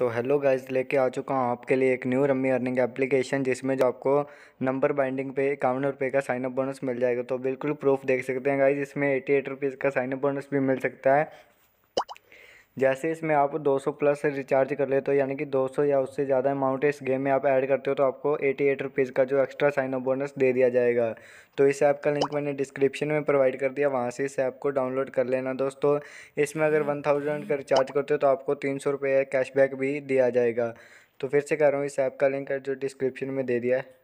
तो hello guys लेके आ चुका हूँ आपके लिए एक न्यू रम्मी अर्निंग एप्लीकेशन जिसमें जो आपको नंबर बाइंडिंग पे इक्यावन रुपये का साइनअप बोनस मिल जाएगा तो बिल्कुल प्रूफ देख सकते हैं गाइस इसमें एटी एट रुपीज़ का साइनअप बोनस भी मिल सकता है जैसे इसमें आप 200 प्लस रिचार्ज कर लेते हो यानी कि 200 या उससे ज़्यादा अमाउंट इस गेम में आप ऐड करते हो तो आपको एटी एट रुपीज़ का जो एक्स्ट्रा साइन ऑफ बोनस दे दिया जाएगा तो इस ऐप का लिंक मैंने डिस्क्रिप्शन में प्रोवाइड कर दिया वहाँ से इस ऐप को डाउनलोड कर लेना दोस्तों इसमें अगर वन हम्म। थाउजेंड का रिचार्ज करते हो तो आपको तीन सौ रुपये कैशबैक भी दिया जाएगा तो फिर से कह रहा हूँ इस ऐप का लिंक जो डिस्क्रिप्शन में दे दिया है